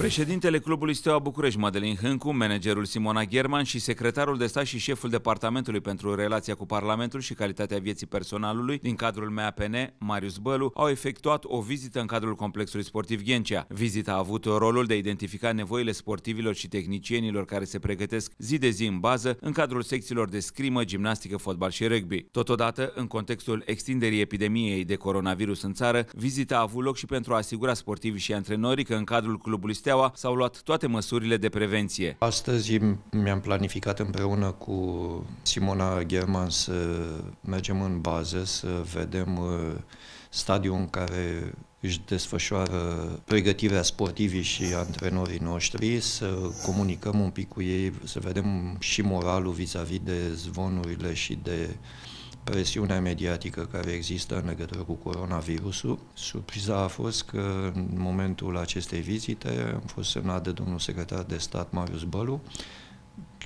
Președintele Clubului Steaua București, Madelin Hâncu, managerul Simona German și secretarul de stat și șeful departamentului pentru relația cu Parlamentul și calitatea vieții personalului din cadrul MAPN, Marius Bălu, au efectuat o vizită în cadrul complexului sportiv Ghencea. Vizita a avut rolul de a identifica nevoile sportivilor și tehnicienilor care se pregătesc zi de zi în bază în cadrul secțiilor de scrimă, gimnastică, fotbal și rugby. Totodată, în contextul extinderii epidemiei de coronavirus în țară, vizita a avut loc și pentru a asigura sportivii și antrenorii că în cadrul Clubului Steaua Steaua s-au luat toate măsurile de prevenție. Astăzi mi-am planificat împreună cu Simona German să mergem în bază, să vedem uh, stadiul în care își desfășoară pregătirea sportivii și antrenorii noștri, să comunicăm un pic cu ei, să vedem și moralul vis-a-vis -vis de zvonurile și de presiunea mediatică care există în legătură cu coronavirusul. Surpriza a fost că în momentul acestei vizite am fost semnat de domnul secretar de stat Marius Bălu,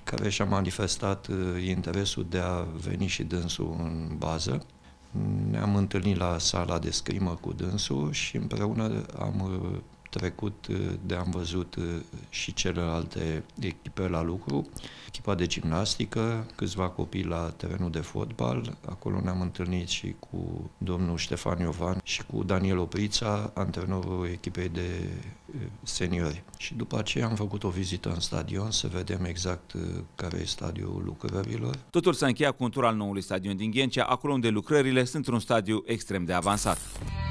care și-a manifestat uh, interesul de a veni și dânsul în bază. Ne-am întâlnit la sala de scrimă cu dânsul și împreună am uh, trecut eh, de am văzut eh, și celelalte echipe la lucru. Echipa de gimnastică, câțiva copii la terenul de fotbal, acolo ne-am întâlnit și cu domnul Ștefan Iovan și cu Daniel Oprița, antrenorul echipei de eh, seniori. Și după aceea am făcut o vizită în stadion să vedem exact care e stadiul lucrărilor. Totul s-a încheiat cu un tur al noului stadion din Ghencea, acolo unde lucrările sunt într-un stadiu extrem de avansat.